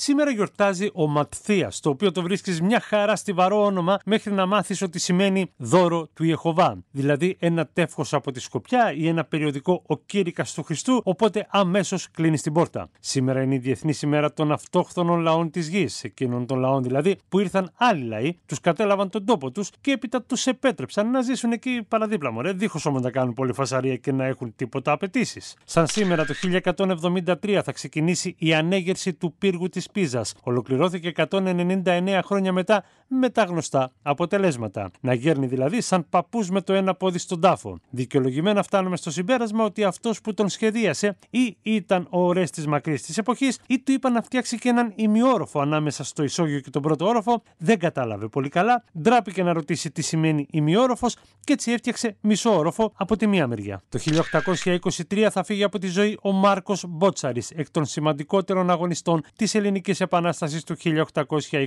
Σήμερα γιορτάζει ο Ματθίας, το οποίο το βρίσκεις μια χαρά στιβαρό όνομα μέχρι να μάθεις ότι σημαίνει δώρο του Ιεχοβά. Δηλαδή ένα τεύχος από τη Σκοπιά ή ένα περιοδικό Ο Κύρικα του Χριστού, οπότε αμέσως κλείνεις την πόρτα. Σήμερα είναι η Διεθνής ημέρα των Αυτόχθονων Λαών της Γης, εκείνων των λαών δηλαδή που ήρθαν άλλοι λαοί, τους κατέλαβαν τον τόπο τους και έπειτα τους επέτρεψαν να ζήσουν εκεί παραδίπλα μου. Δίχως όμως να κάνουν πολύ φασαρία και να έχουν τίποτα απαιτήσεις. Σαν σήμερα το 1173 θα ξεκινήσει η ανέγερση του πύργου της Πίζας ολοκληρώθηκε 199 χρόνια μετά με τα γνωστά αποτελέσματα. Να γέρνει δηλαδή σαν παππούς με το ένα πόδι στον τάφο. Δικαιολογημένα φτάνουμε στο συμπέρασμα ότι αυτός που τον σχεδίασε ή ήταν ο της Μακρύς της εποχής ή του είπα να φτιάξει και έναν ημιόροφο ανάμεσα στο ισόγειο και τον πρώτο όροφο. Δεν κατάλαβε πολύ καλά, ντράπηκε να ρωτήσει τι σημαίνει ημιόροφος και έτσι έφτιαξε μισό όροφο από τη μία μεριά. Το 1823 θα φύγει από τη ζωή ο Μάρκος Μπότσαρης, εκ των σημαντικότερων αγωνιστών της ελληνικής σε επανάστασης του 1821.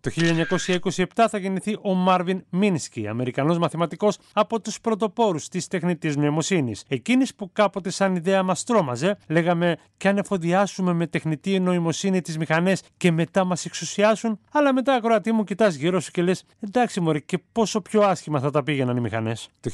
Το 1927 θα γεννηθεί ο Μάρβιν Μίνσκι, Αμερικανός μαθηματικός από τους πρωτοπόρους της τεχνητής νοημοσύνης. Εκείνης που κάποτε σαν ιδέα μας τρόμαζε, λέγαμε και αν εφοδιάσουμε με τεχνητή νοημοσύνη τις μηχανές και μετά μας εξουσιάσουν, αλλά μετά ακροατή μου κοιτάς γύρω σου και λες εντάξει μωρή και πόσο πιο άσχημα θα τα πήγαιναν οι μηχανές. Το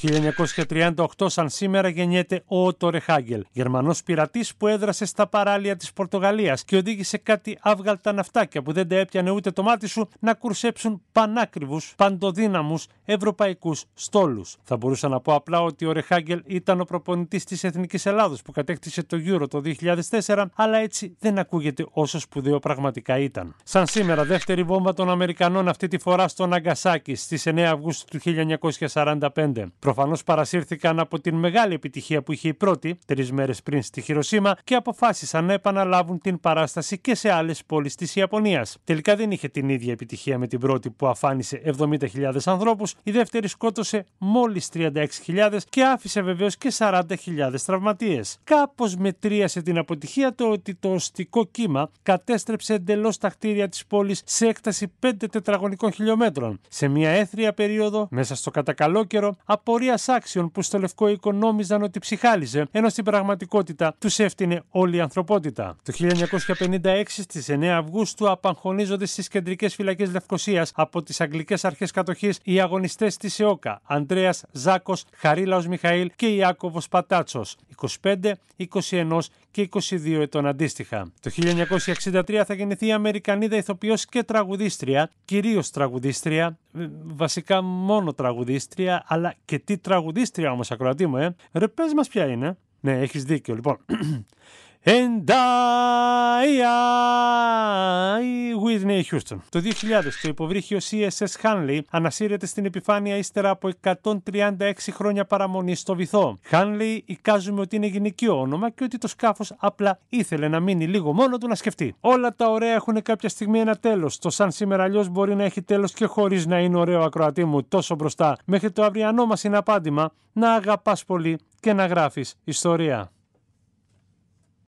1938 σαν σήμερα γεννιέται ο Ότορε Χάγκελ, Γερμανός πειρατής που έδρασε στα παράλια της Πορτογαλίας και οδήγησε κάτι αύγαλτα τα ναυτάκια που δεν τα έπιανε ούτε το μάτι σου να κουρσέψουν πανάκριβους, παντοδύναμους ευρωπαϊκούς στόλους. Θα μπορούσα να πω απλά ότι ο Ρεχάγκελ ήταν ο προπονητής της Εθνικής Ελλάδος που κατέκτησε το Euro το 2004, αλλά έτσι δεν ακούγεται όσο σπουδαίο πραγματικά ήταν. Σαν σήμερα, δεύτερη βόμβα των Αμερικανών αυτή τη φορά στο Ναγκασάκι στι 9 Αυγούστου του 1945. Προφανώς παρασύρθηκαν από την μεγάλη επιτυχία που είχε η πρώτη, τρεις μέρες πριν στη Χειροσύμα, και αποφάσισαν να επαναλάβουν την παράσταση και σε άλλε άλλες πόλεις της Ιαπωνίας. Τελικά δεν είχε την ίδια επιτυχία με την πρώτη που αφάνισε 70.000 ανθρώπους, η δεύτερη σκότωσε μόλις 36.000 και άφησε βεβαίως και 40.000 τραυματίες. Κάπως μετρίασε την αποτυχία το ότι το οστικό κύμα κατέστρεψε εντελώς τα κτίρια της πόλης σε έκταση 5 τετραγωνικών χιλιόμετρων. Σε μια έθρια περίοδο, μέσα στο κατακαλό καιρό, απορίας άξιων που στο λευκό οίκο νόμιζαν ότι ψυχάλιζε, ενώ στην πραγματικότητα τους έφτιανε όλη η ανθρωπότητα. Το 1956 στι στι 9 Αυγούστου απαγχωνίζονται στις κεντρικές φυλακές Λευκοσίας από τις αγγλικές αρχές κατοχής οι αγωνιστές της ΕΟΚΑ Αντρέα, Ζάκος, Χαρίλαος Μιχαήλ και Ιάκοβο Πατάτσο, 25, 21 και 22 ετών αντίστοιχα. Το 1963 θα γεννηθεί η Αμερικανίδα ηθοποιός και τραγουδίστρια, κυρίως τραγουδίστρια, βασικά μόνο τραγουδίστρια, αλλά και τι τραγουδίστρια όμως, ακροατή μου, ε. Ρε, ποια είναι. Ναι, έχεις δίκιο, λοιπόν. And I, Whitney Houston. Το 2000 το υποβρύχιο CSS Hanley ανασύρεται στην επιφάνεια ύστερα από 136 χρόνια παραμονής στο βυθό. Hanley εικάζουμε ότι είναι γυναικείο όνομα και ότι το σκάφος απλά ήθελε να μείνει λίγο μόνο του να σκεφτεί. Όλα τα ωραία έχουν κάποια στιγμή ένα τέλος. Το σαν σήμερα αλλιώς μπορεί να έχει τέλος και χωρίς να είναι ωραίο ακροατή μου τόσο μπροστά. Μέχρι το αυριανό μας είναι απάντημα να αγαπάς πολύ και να γράφεις ιστορία.